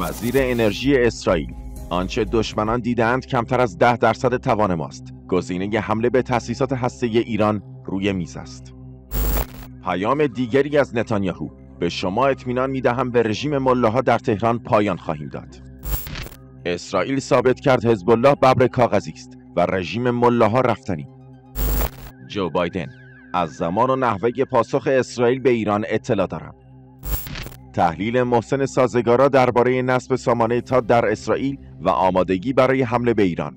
وزیر انرژی اسرائیل آنچه دشمنان دیدند کمتر از ده درصد توان ماست گزینه حمله به تأسیسات هسته ایران روی میز است پیام دیگری از نتانیاهو به شما اطمینان میدهم به رژیم ملاها در تهران پایان خواهیم داد اسرائیل ثابت کرد حزب الله ببر کاغذی است و رژیم ملاها رفتنی جو بایدن از زمان و نحوه پاسخ اسرائیل به ایران اطلاع دارم تحلیل محسن سازگارا درباره نصب سامانه تا در اسرائیل و آمادگی برای حمله به ایران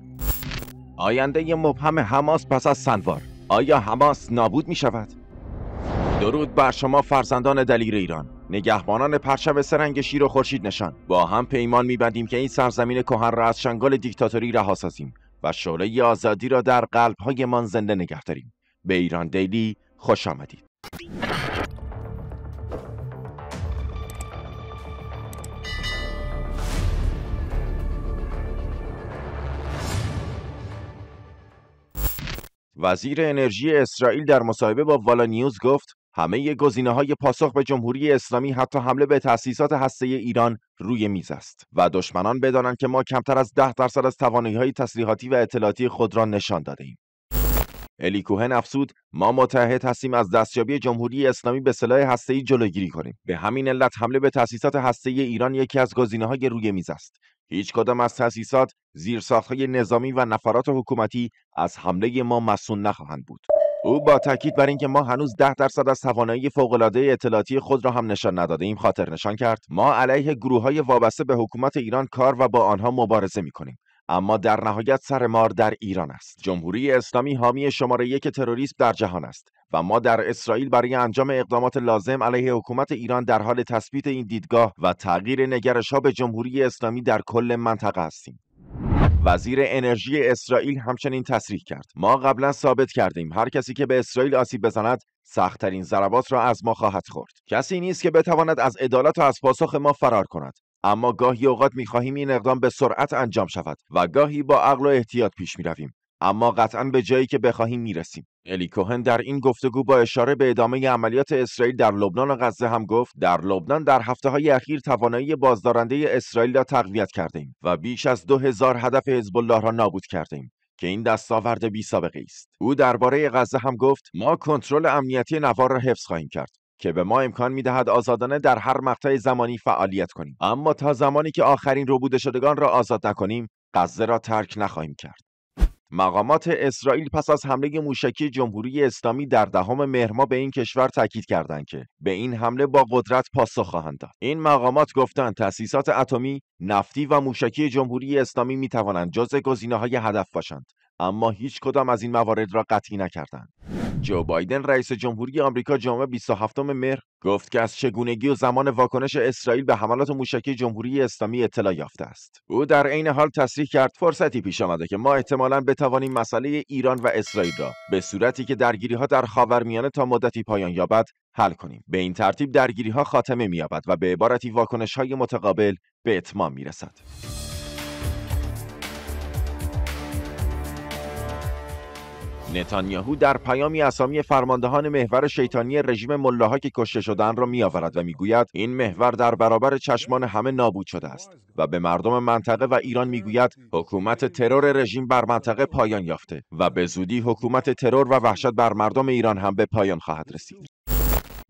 آینده مبهم حماس پس از سنوار آیا حماس نابود می شود؟ درود بر شما فرزندان دلیر ایران نگهبانان پرچم سرنگ شیر و خورشید نشان با هم پیمان میبندیم که این سرزمین کهن را از شنگال دیکتاتوری رها سازیم و شعله آزادی را در قلبهایمان زنده نگه داریم به ایران دیلی خوش آمدید وزیر انرژی اسرائیل در مصاحبه با والا نیوز گفت همه گزینه های پاسخ به جمهوری اسلامی حتی حمله به تأسیسات هسته ایران روی میز است و دشمنان بدانند که ما کمتر از ده درصد از توانایی های تسلیحاتی و اطلاعاتی خود را نشان داده ایم. الی کوهن افسود ما متحد هستیم از دستیابی جمهوری اسلامی به سلاح هسته‌ای جلوگیری کنیم به همین علت حمله به تأسیسات هسته‌ای ایران یکی از گزینه‌های روی میز است هیچ کدام از تأسیسات زیرساختهای نظامی و نفرات حکومتی از حمله ما مسون نخواهند بود او با تاکید بر اینکه ما هنوز ده درصد از توانایی فوقالعاده اطلاعاتی خود را هم نشان نداده ایم خاطر نشان کرد ما علیه گروه های وابسته به حکومت ایران کار و با آنها مبارزه می کنیم اما در نهایت سر مار در ایران است جمهوری اسلامی حامی شماره یک تروریسم در جهان است و ما در اسرائیل برای انجام اقدامات لازم علیه حکومت ایران در حال تثبیت این دیدگاه و تغییر نگرش ها به جمهوری اسلامی در کل منطقه هستیم وزیر انرژی اسرائیل همچنین تصریح کرد ما قبلا ثابت کردیم هر کسی که به اسرائیل آسیب بزند سختترین ضربات را از ما خواهد خورد کسی نیست که بتواند از عدالت و از پاسخ ما فرار کند اما گاهی اوقات میخواهیم این اقدام به سرعت انجام شود و گاهی با عقل و احتیاط پیش میرویم اما قطعا به جایی که بخواهیم رسیم. الی کوهن در این گفتگو با اشاره به ادامه عملیات اسرائیل در لبنان و غزه هم گفت در لبنان در هفته های اخیر توانایی بازدارنده اسرائیل را تقویت کرده ایم و بیش از دو هزار هدف حزب را نابود کرده ایم که این دستاورد بی سابقه است او درباره غزه هم گفت ما کنترل امنیتی نوار را حفظ خواهیم کرد که به ما امکان میدهد آزادانه در هر مقطع زمانی فعالیت کنیم اما تا زمانی که آخرین ربوده شدگان را آزاد نکنیم غزه را ترک نخواهیم کرد مقامات اسرائیل پس از حمله موشکی جمهوری اسلامی در دهم مهرما به این کشور تاکید کردند که به این حمله با قدرت پاسخ خواهند داد این مقامات گفتند تأسیسات اتمی نفتی و موشکی جمهوری اسلامی می توانند جزء گزینه‌های هدف باشند اما هیچ کدام از این موارد را قطعی نکردند. جو بایدن رئیس جمهوری آمریکا جمعه 27 مهر گفت که از چگونگی و زمان واکنش اسرائیل به حملات موشکی جمهوری اسلامی اطلاع یافته است. او در عین حال تصریح کرد فرصتی پیش آمده که ما احتمالاً بتوانیم مسئله ایران و اسرائیل را به صورتی که درگیری ها در خاورمیانه تا مدتی پایان یابد حل کنیم. به این ترتیب درگیری ها خاتمه می‌یابد و به عبارتی واکنش متقابل به اتمام می‌رسد. نتانیاهو در پیامی اسامی فرماندهان محور شیطانی رژیم ملاها که کشته شدن را میآورد و میگوید این محور در برابر چشمان همه نابود شده است و به مردم منطقه و ایران میگوید حکومت ترور رژیم بر منطقه پایان یافته و به زودی حکومت ترور و وحشت بر مردم ایران هم به پایان خواهد رسید.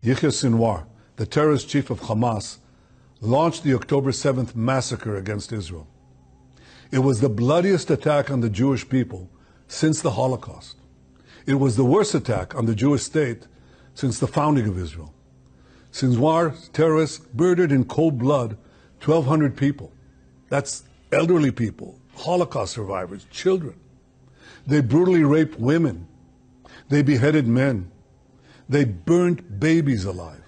یحیی سینوار، the چیف خماس، of Hamas, 7th massacre against Israel. It was the bloodiest attack on the Jewish people It was the worst attack on the Jewish state since the founding of Israel. Sinwar terrorists murdered in cold blood 1,200 people. That's elderly people, Holocaust survivors, children. They brutally raped women. They beheaded men. They burned babies alive.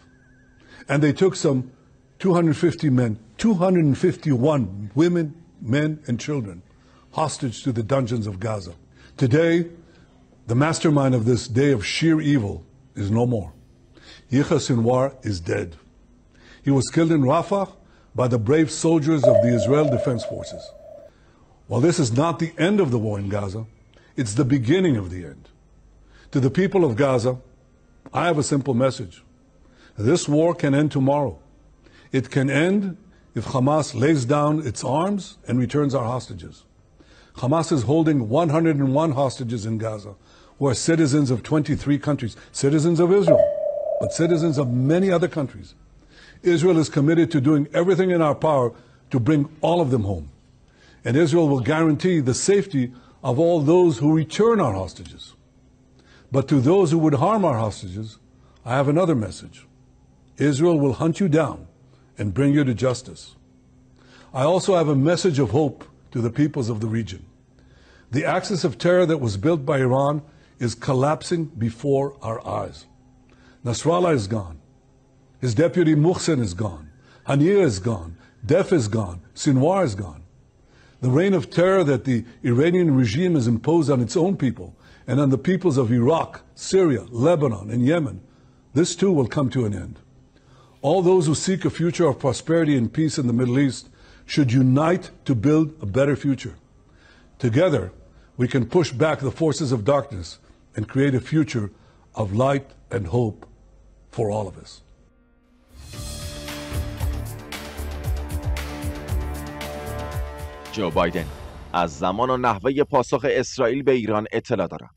And they took some 250 men, 251 women, men, and children hostage to the dungeons of Gaza. Today, the mastermind of this day of sheer evil is no more. Yihya Sinwar is dead. He was killed in Rafah by the brave soldiers of the Israel Defense Forces. While this is not the end of the war in Gaza, it's the beginning of the end. To the people of Gaza, I have a simple message. This war can end tomorrow. It can end if Hamas lays down its arms and returns our hostages. Hamas is holding 101 hostages in Gaza, were citizens of 23 countries, citizens of Israel, but citizens of many other countries. Israel is committed to doing everything in our power to bring all of them home. And Israel will guarantee the safety of all those who return our hostages. But to those who would harm our hostages, I have another message. Israel will hunt you down and bring you to justice. I also have a message of hope to the peoples of the region. The axis of terror that was built by Iran is collapsing before our eyes. Nasrallah is gone. His deputy Muhsin is gone. Hanir is gone. Def is gone. Sinwar is gone. The reign of terror that the Iranian regime has imposed on its own people and on the peoples of Iraq, Syria, Lebanon, and Yemen, this too will come to an end. All those who seek a future of prosperity and peace in the Middle East should unite to build a better future. Together, we can push back the forces of darkness and create a future of light and hope for all of us. جو بایدن از زمان و نحوه پاسخ اسرائیل به ایران اطلاع دارم.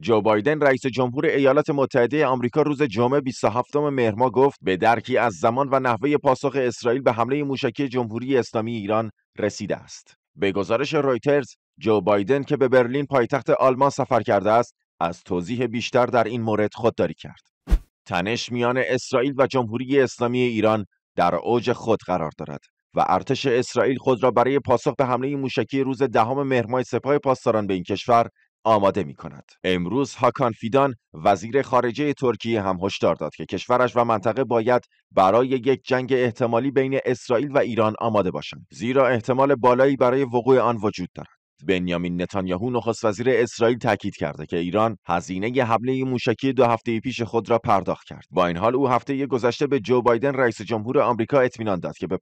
جو بایدن رئیس جمهور ایالات متحده آمریکا روز جمعه 27 مهر ماه گفت به درکی از زمان و نحوه پاسخ اسرائیل به حمله موشکی جمهوری اسلامی ایران رسیده است. به گزارش رویترز جو بایدن که به برلین پایتخت آلمان سفر کرده است از توضیح بیشتر در این مورد خودداری کرد تنش میان اسرائیل و جمهوری اسلامی ایران در اوج خود قرار دارد و ارتش اسرائیل خود را برای پاسخ به حمله موشکی روز دهم مهرماه سپاه پاسداران به این کشور آماده می کند. امروز هاکان فیدان وزیر خارجه ترکیه هم هشدار داد که کشورش و منطقه باید برای یک جنگ احتمالی بین اسرائیل و ایران آماده باشند زیرا احتمال بالایی برای وقوع آن وجود دارد بنیامین نتانیاهو نخست وزیر اسرائیل تاکید کرده که ایران هزینه حمله موشکی دو هفته پیش خود را پرداخت کرد با این حال او هفته گذشته به جو بایدن رئیس جمهور آمریکا اطمینان داد که به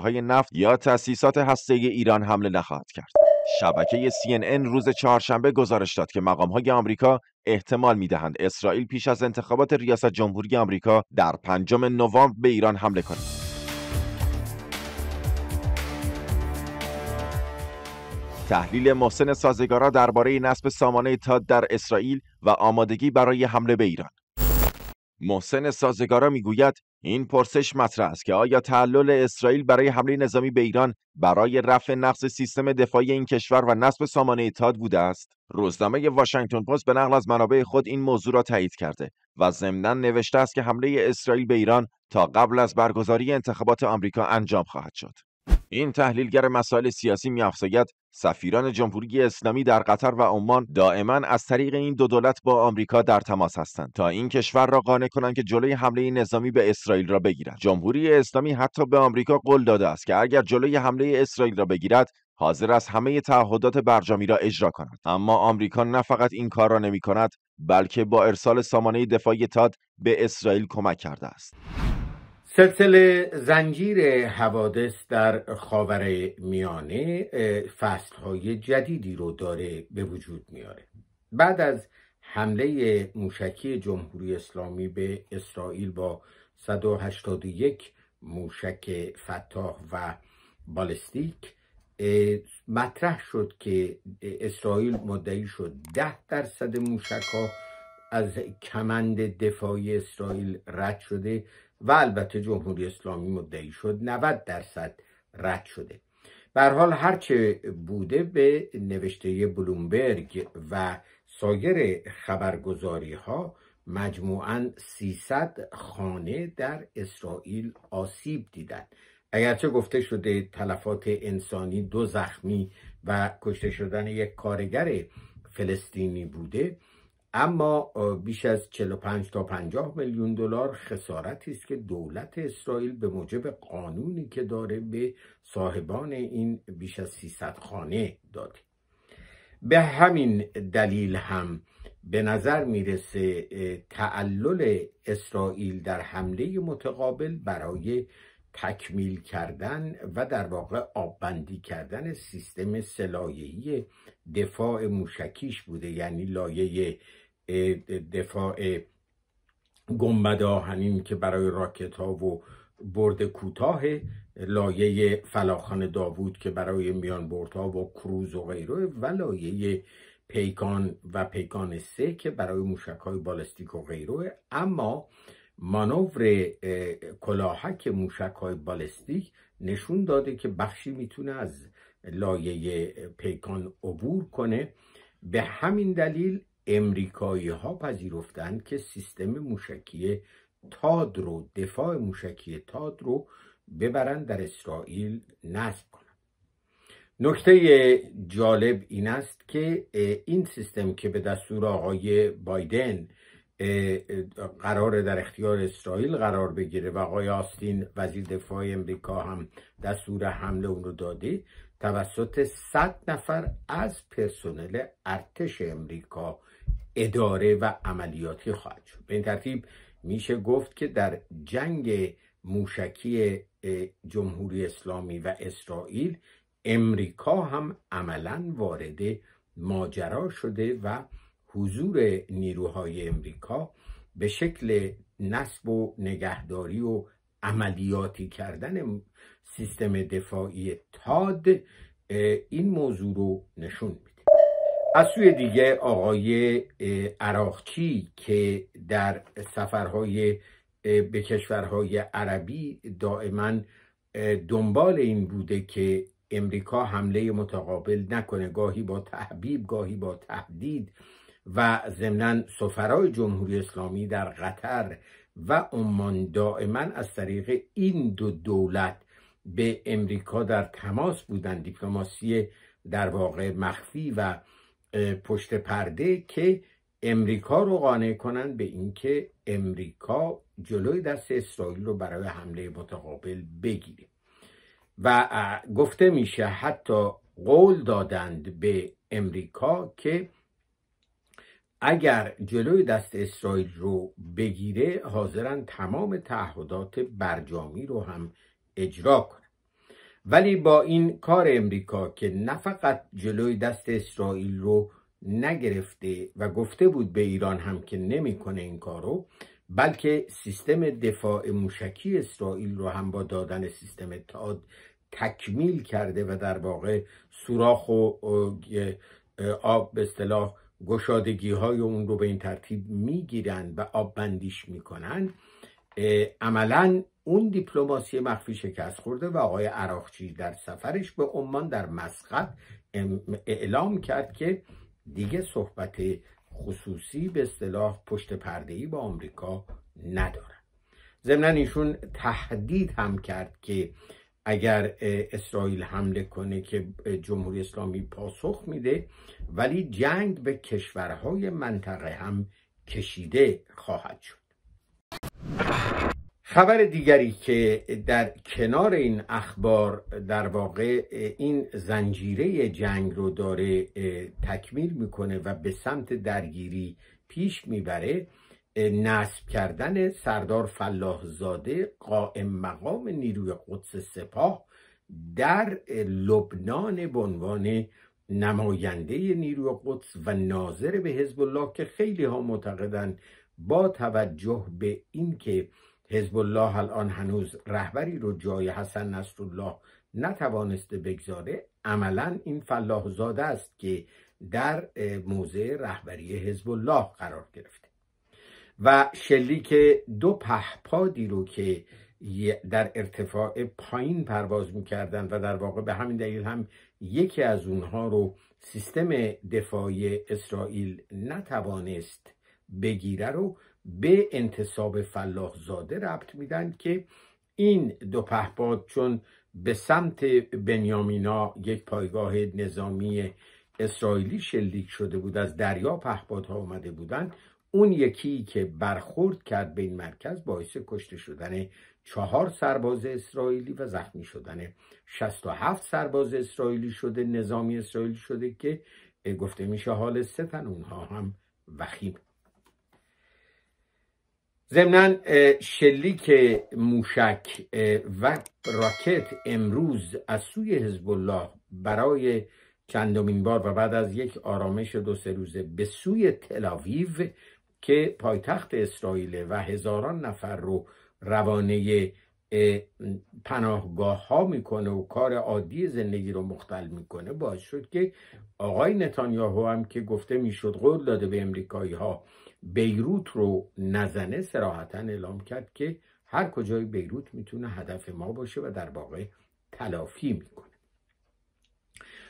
های نفت یا تأسیسات هسته ایران حمله نخواهد کرد شبکه CNN روز چهارشنبه گزارش داد که های آمریکا احتمال میدهند اسرائیل پیش از انتخابات ریاست جمهوری آمریکا در پنجم نوامبر به ایران حمله کند. تحلیل محسن سازگارا درباره نصب سامانه تاد در اسرائیل و آمادگی برای حمله به ایران محسن سازگارا میگوید این پرسش مطرح است که آیا تعلل اسرائیل برای حمله نظامی به ایران برای رفع نقص سیستم دفاعی این کشور و نصب سامانه تاد بوده است روزنامه واشنگتن پست به نقل از منابع خود این موضوع را تایید کرده و ضمنا نوشته است که حمله اسرائیل به ایران تا قبل از برگزاری انتخابات آمریکا انجام خواهد شد این تحلیلگر مسائل سیاسی میافزاید سفیران جمهوری اسلامی در قطر و عمان دائما از طریق این دو دولت با آمریکا در تماس هستند تا این کشور را قانع کنند که جلوی حمله نظامی به اسرائیل را بگیرد جمهوری اسلامی حتی به آمریکا قول داده است که اگر جلوی حمله اسرائیل را بگیرد حاضر است همه تعهدات برجامی را اجرا کند اما آمریکا نه فقط این کار را نمی کند بلکه با ارسال سامانه دفاعی تاد به اسرائیل کمک کرده است سلسله زنجیر حوادث در خاور میانه فصلهای جدیدی رو داره به وجود میاره بعد از حمله موشکی جمهوری اسلامی به اسرائیل با 181 موشک فتاح و بالستیک مطرح شد که اسرائیل مدعی شد 10% درصد موشک ها از کمند دفاعی اسرائیل رد شده و البته جمهوری اسلامی مدعی شد 90 درصد رد شده بر حال هرچه بوده به نوشته بلومبرگ و سایر خبرگزاری ها مجموعا 300 خانه در اسرائیل آسیب دیدند اگرچه گفته شده تلفات انسانی دو زخمی و کشته شدن یک کارگر فلسطینی بوده اما بیش از 45 تا 50 میلیون دلار خسارتی است که دولت اسرائیل به موجب قانونی که داره به صاحبان این بیش از 300 خانه داده به همین دلیل هم به نظر میرسه تعلل اسرائیل در حمله متقابل برای تکمیل کردن و در واقع آببندی کردن سیستم سلایهی دفاع موشکیش بوده یعنی لایه دفاع گنبد آهنین که برای راکت ها و برد کوتاه لایه فلاخان داوود که برای میان ها و کروز و غیره و لایه پیکان و پیکان سه که برای موشک های بالستیک و غیره اما مانور کلاهک موشک های بالستیک نشون داده که بخشی میتونه از لایه پیکان عبور کنه به همین دلیل امریکایی ها پذیرفتند که سیستم موشکی تاد رو دفاع موشکی تاد رو ببرن در اسرائیل نصب کنن نکته جالب این است که این سیستم که به دستور آقای بایدن قرار در اختیار اسرائیل قرار بگیره و آقای آستین وزیر دفاع امریکا هم دستور حمله اون رو داده توسط 100 نفر از پرسنل ارتش امریکا اداره و عملیاتی خواهد شد به این ترتیب میشه گفت که در جنگ موشکی جمهوری اسلامی و اسرائیل امریکا هم عملا وارد ماجرا شده و حضور نیروهای امریکا به شکل نصب و نگهداری و عملیاتی کردن سیستم دفاعی تاد این موضوع رو نشون میده از سوی دیگه آقای عراقچی که در سفرهای به کشورهای عربی دائما دنبال این بوده که امریکا حمله متقابل نکنه گاهی با تحبیب گاهی با تهدید و ضمنا سفرای جمهوری اسلامی در قطر و عمان دائما از طریق این دو دولت به امریکا در تماس بودند دیپلماسی در واقع مخفی و پشت پرده که امریکا رو قانع کنند به اینکه امریکا جلوی دست اسرائیل رو برای حمله متقابل بگیره و گفته میشه حتی قول دادند به امریکا که اگر جلوی دست اسرائیل رو بگیره حاضرن تمام تعهدات برجامی رو هم اجرا کنه. ولی با این کار امریکا که نه فقط جلوی دست اسرائیل رو نگرفته و گفته بود به ایران هم که نمیکنه این کارو بلکه سیستم دفاع موشکی اسرائیل رو هم با دادن سیستم تاد تکمیل کرده و در واقع سوراخ و آب به اصطلاح گشادگی های اون رو به این ترتیب میگیرن و آب بندیش میکنن عملا اون دیپلماسی مخفی شکست خورده و آقای عراقچی در سفرش به عمان در مسقط اعلام کرد که دیگه صحبت خصوصی به اصطلاح پشت پرده ای با آمریکا نداره. ضمنا ایشون تهدید هم کرد که اگر اسرائیل حمله کنه که جمهوری اسلامی پاسخ میده ولی جنگ به کشورهای منطقه هم کشیده خواهد شد خبر دیگری که در کنار این اخبار در واقع این زنجیره جنگ رو داره تکمیل میکنه و به سمت درگیری پیش میبره نصب کردن سردار فلاحزاده قائم مقام نیروی قدس سپاه در لبنان به عنوان نماینده نیروی قدس و ناظر به حزب الله که خیلی ها معتقدند با توجه به اینکه حزب الله الان هنوز رهبری رو جای حسن نصرالله نتوانسته بگذاره عملا این فلاح است که در موزه رهبری حزب الله قرار گرفته و شلیک دو پهپادی رو که در ارتفاع پایین پرواز میکردن و در واقع به همین دلیل هم یکی از اونها رو سیستم دفاعی اسرائیل نتوانست بگیره رو به انتصاب فلاح زاده ربط میدن که این دو پهپاد چون به سمت بنیامینا یک پایگاه نظامی اسرائیلی شلیک شده بود از دریا پهپادها آمده بودند اون یکی که برخورد کرد به این مرکز باعث کشته شدن چهار سرباز اسرائیلی و زخمی شدن 67 سرباز اسرائیلی شده نظامی اسرائیلی شده که گفته میشه حال سه تن اونها هم وخیم ضمنا شلیک موشک و راکت امروز از سوی حزب الله برای چندمین بار و بعد از یک آرامش دو سه روزه به سوی تلاویو که پایتخت اسرائیل و هزاران نفر رو روانه پناهگاه ها میکنه و کار عادی زندگی رو مختل میکنه باعث شد که آقای نتانیاهو هم که گفته میشد قول داده به امریکایی ها بیروت رو نزنه سراحتا اعلام کرد که هر کجای بیروت میتونه هدف ما باشه و در واقع تلافی میکنه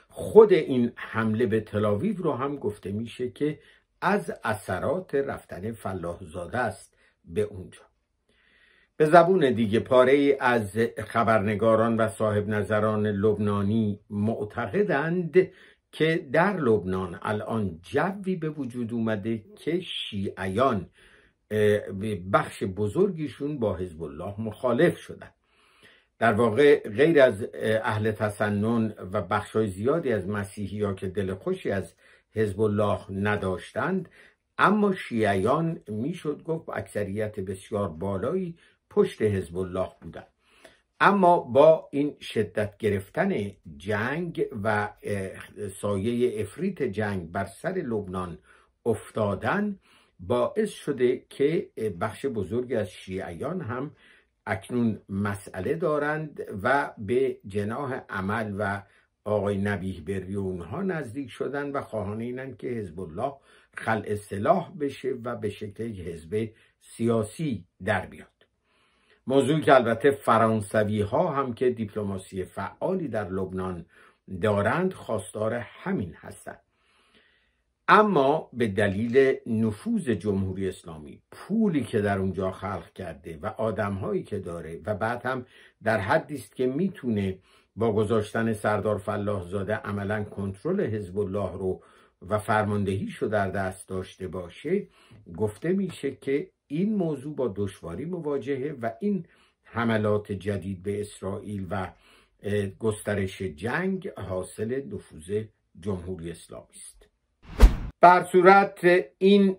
خود این حمله به تلاویو رو هم گفته میشه که از اثرات رفتن فلاحزاده است به اونجا به زبون دیگه پاره از خبرنگاران و صاحب نظران لبنانی معتقدند که در لبنان الان جوی به وجود اومده که شیعیان بخش بزرگیشون با حزب الله مخالف شدن در واقع غیر از اهل تسنن و بخشای زیادی از مسیحی ها که دل خوشی از حزب الله نداشتند اما شیعیان میشد گفت اکثریت بسیار بالایی پشت حزب الله بودند اما با این شدت گرفتن جنگ و سایه افریت جنگ بر سر لبنان افتادن باعث شده که بخش بزرگی از شیعیان هم اکنون مسئله دارند و به جناح عمل و آقای نبیه بری و اونها نزدیک شدن و خواهان اینن که حزب الله خلع اصلاح بشه و به شکل یک حزب سیاسی در بیاد موضوع که البته فرانسوی ها هم که دیپلماسی فعالی در لبنان دارند خواستار همین هستند اما به دلیل نفوذ جمهوری اسلامی پولی که در اونجا خلق کرده و آدمهایی که داره و بعد هم در حدی است که میتونه با گذاشتن سردار فلاح زاده عملا کنترل حزب الله رو و فرماندهیش رو در دست داشته باشه گفته میشه که این موضوع با دشواری مواجهه و این حملات جدید به اسرائیل و گسترش جنگ حاصل نفوذ جمهوری اسلامی است بر صورت این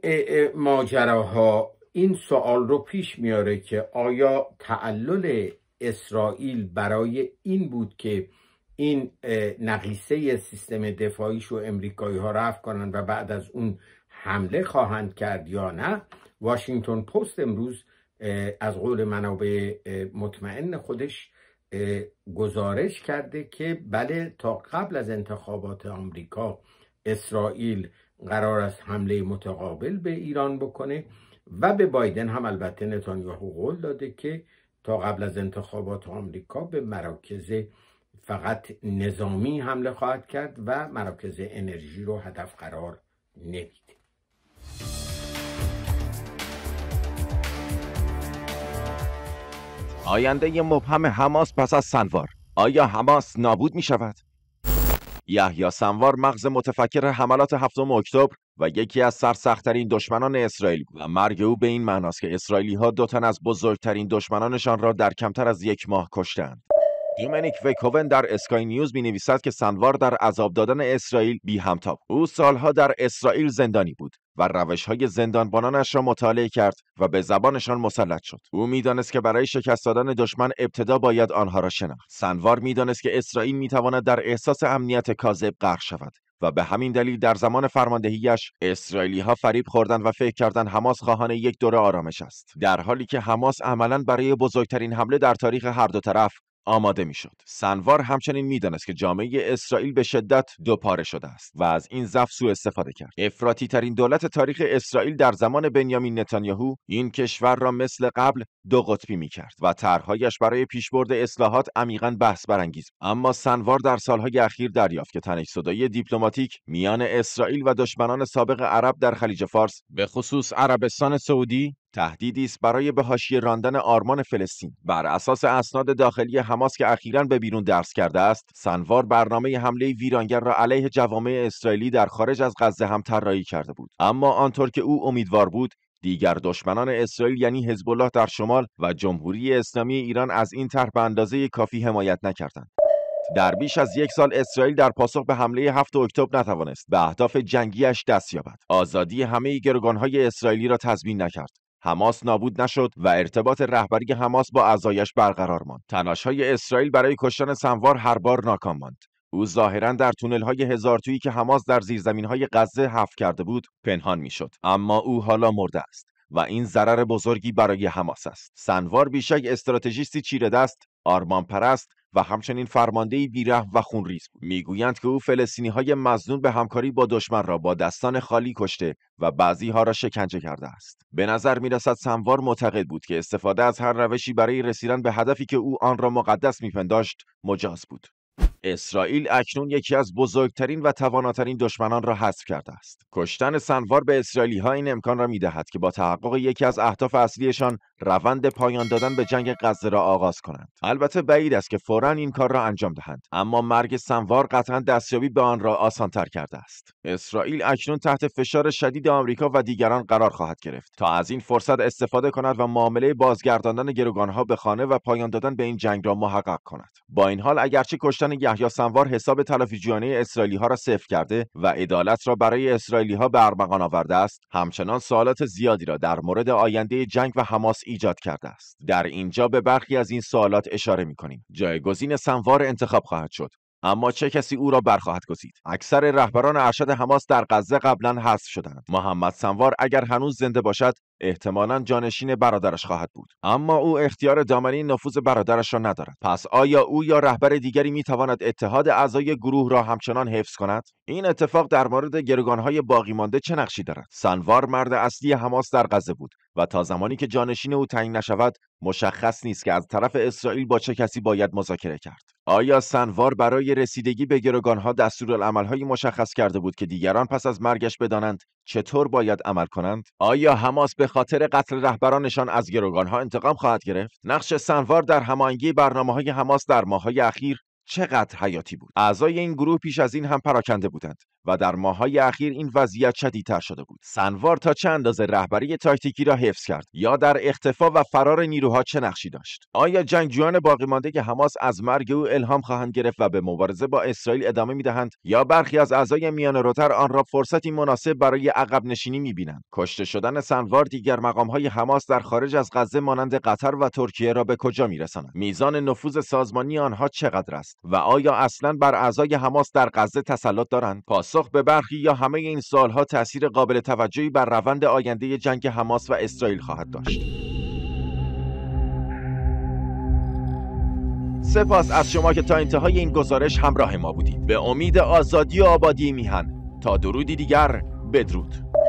ماجراها این سوال رو پیش میاره که آیا تعلل اسرائیل برای این بود که این نقیصه سیستم دفاعیش و امریکایی ها رفت کنن و بعد از اون حمله خواهند کرد یا نه واشنگتن پست امروز از قول منابع مطمئن خودش گزارش کرده که بله تا قبل از انتخابات آمریکا اسرائیل قرار است حمله متقابل به ایران بکنه و به بایدن هم البته نتانیاهو قول داده که تا قبل از انتخابات آمریکا به مراکز فقط نظامی حمله خواهد کرد و مراکز انرژی رو هدف قرار نمیده آینده مبهم حماس پس از سنوار آیا حماس نابود می شود؟ یحیی سنوار مغز متفکر حملات هفتم اکتبر و یکی از سرسختترین دشمنان اسرائیل و مرگ او به این معناست که اسرائیلی ها دو تن از بزرگترین دشمنانشان را در کمتر از یک ماه کشتند دومینیک ویکوون در اسکای نیوز می که سنوار در عذاب دادن اسرائیل بی همتاب. او سالها در اسرائیل زندانی بود و روش های زندانبانانش را مطالعه کرد و به زبانشان مسلط شد. او میدانست که برای شکست دادن دشمن ابتدا باید آنها را شناخت. سنوار میدانست که اسرائیل میتواند در احساس امنیت کاذب غرق شود و به همین دلیل در زمان فرماندهیش اسرائیلی ها فریب خوردند و فکر کردند حماس خواهان یک دوره آرامش است در حالی که حماس عملا برای بزرگترین حمله در تاریخ هر دو طرف آماده میشد. سنوار همچنین میدانست که جامعه اسرائیل به شدت دوپاره شده است و از این ضعف سوء استفاده کرد. افراطی ترین دولت تاریخ اسرائیل در زمان بنیامین نتانیاهو این کشور را مثل قبل دو قطبی می کرد و طرحهایش برای پیشبرد اصلاحات عمیقا بحث برانگیز اما سنوار در سالهای اخیر دریافت که تنش صدایی دیپلماتیک میان اسرائیل و دشمنان سابق عرب در خلیج فارس به خصوص عربستان سعودی تهدیدی است برای به حاشیه راندن آرمان فلسطین بر اساس اسناد داخلی حماس که اخیرا به بیرون درس کرده است سنوار برنامه حمله ویرانگر را علیه جوامع اسرائیلی در خارج از غزه هم طراحی کرده بود اما آنطور که او امیدوار بود دیگر دشمنان اسرائیل یعنی حزب الله در شمال و جمهوری اسلامی ایران از این طرح به اندازه کافی حمایت نکردند در بیش از یک سال اسرائیل در پاسخ به حمله 7 اکتبر نتوانست به اهداف جنگیش دست یابد آزادی همه گروگانهای اسرائیلی را تضمین نکرد حماس نابود نشد و ارتباط رهبری حماس با اعضایش برقرار ماند های اسرائیل برای کشتن سنوار هر بار ناکام ماند او ظاهرا در تونل های هزار تویی که حماس در زیرزمین های غزه حفر کرده بود پنهان میشد اما او حالا مرده است و این ضرر بزرگی برای حماس است سنوار بیشک استراتژیستی چیره دست آرمان پرست و همچنین فرماندهی بیره و خونریز بود میگویند که او فلسطینی های مزنون به همکاری با دشمن را با دستان خالی کشته و بعضی ها را شکنجه کرده است به نظر میرسد سنوار معتقد بود که استفاده از هر روشی برای رسیدن به هدفی که او آن را مقدس میپنداشت مجاز بود اسرائیل اکنون یکی از بزرگترین و تواناترین دشمنان را حذف کرده است. کشتن سنوار به اسرائیلی ها این امکان را می دهد که با تحقق یکی از اهداف اصلیشان روند پایان دادن به جنگ غزه را آغاز کنند البته بعید است که فورا این کار را انجام دهند اما مرگ سنوار قطعا دستیابی به آن را آسانتر کرده است اسرائیل اکنون تحت فشار شدید آمریکا و دیگران قرار خواهد گرفت تا از این فرصت استفاده کند و معامله بازگرداندن گروگانها به خانه و پایان دادن به این جنگ را محقق کند با این حال اگرچه کشتن یحیی سنوار حساب تلفیجیانه اسرائیلیها را صفر کرده و عدالت را برای اسرائیلی ها به ارمغان آورده است همچنان سوالات زیادی را در مورد آینده جنگ و حماس ایجاد کرده است در اینجا به برخی از این سوالات اشاره می کنیم جایگزین سنوار انتخاب خواهد شد اما چه کسی او را برخواهد گزید اکثر رهبران ارشد حماس در غزه قبلا حذف شدند محمد سنوار اگر هنوز زنده باشد احتمالا جانشین برادرش خواهد بود اما او اختیار دامنه نفوذ برادرش را ندارد پس آیا او یا رهبر دیگری می اتحاد اعضای گروه را همچنان حفظ کند این اتفاق در مورد گروگانهای باقی مانده چه نقشی دارد سنوار مرد اصلی حماس در غزه بود و تا زمانی که جانشین او تعیین نشود مشخص نیست که از طرف اسرائیل با چه کسی باید مذاکره کرد آیا سنوار برای رسیدگی به گروگانها دستورالعملهایی مشخص کرده بود که دیگران پس از مرگش بدانند چطور باید عمل کنند آیا حماس به خاطر قتل رهبرانشان از گروگانها انتقام خواهد گرفت نقش سنوار در هماهنگی های حماس در ماه‌های اخیر چقدر حیاتی بود اعضای این گروه پیش از این هم پراکنده بودند و در ماهای اخیر این وضعیت شدیدتر شده بود سنوار تا چه اندازه رهبری تاکتیکی را حفظ کرد یا در اختفا و فرار نیروها چه نقشی داشت آیا جنگجویان باقی مانده حماس از مرگ او الهام خواهند گرفت و به مبارزه با اسرائیل ادامه میدهند یا برخی از اعضای میان روتر آن را فرصتی مناسب برای عقب نشینی میبینند کشته شدن سنوار دیگر مقامهای حماس در خارج از غزه مانند قطر و ترکیه را به کجا میرساند میزان نفوذ سازمانی آنها چقدر است و آیا اصلا بر اعضای حماس در غزه تسلط دارند پاس پاسخ به برخی یا همه این سالها تاثیر قابل توجهی بر روند آینده جنگ حماس و اسرائیل خواهد داشت. سپاس از شما که تا انتهای این گزارش همراه ما بودید. به امید آزادی و آبادی میهن تا درودی دیگر بدرود.